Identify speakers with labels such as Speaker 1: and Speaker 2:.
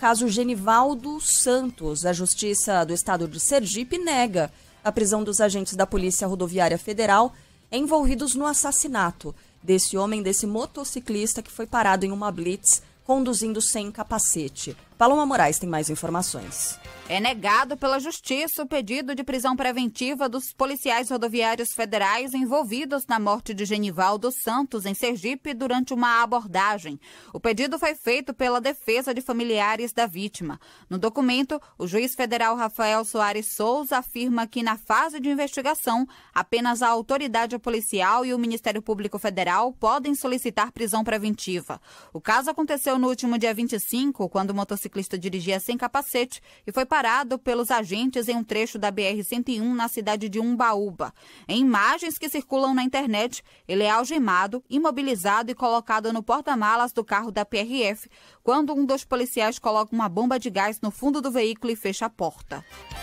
Speaker 1: caso Genivaldo Santos. A Justiça do Estado de Sergipe nega a prisão dos agentes da Polícia Rodoviária Federal envolvidos no assassinato desse homem, desse motociclista que foi parado em uma blitz conduzindo sem capacete. Paloma Moraes tem mais informações.
Speaker 2: É negado pela Justiça o pedido de prisão preventiva dos policiais rodoviários federais envolvidos na morte de Genivaldo Santos em Sergipe durante uma abordagem. O pedido foi feito pela defesa de familiares da vítima. No documento, o juiz federal Rafael Soares Souza afirma que, na fase de investigação, apenas a autoridade policial e o Ministério Público Federal podem solicitar prisão preventiva. O caso aconteceu no último dia 25, quando o motociclista ciclista dirigia sem capacete e foi parado pelos agentes em um trecho da BR-101 na cidade de Umbaúba. Em imagens que circulam na internet, ele é algemado, imobilizado e colocado no porta-malas do carro da PRF, quando um dos policiais coloca uma bomba de gás no fundo do veículo e fecha a porta.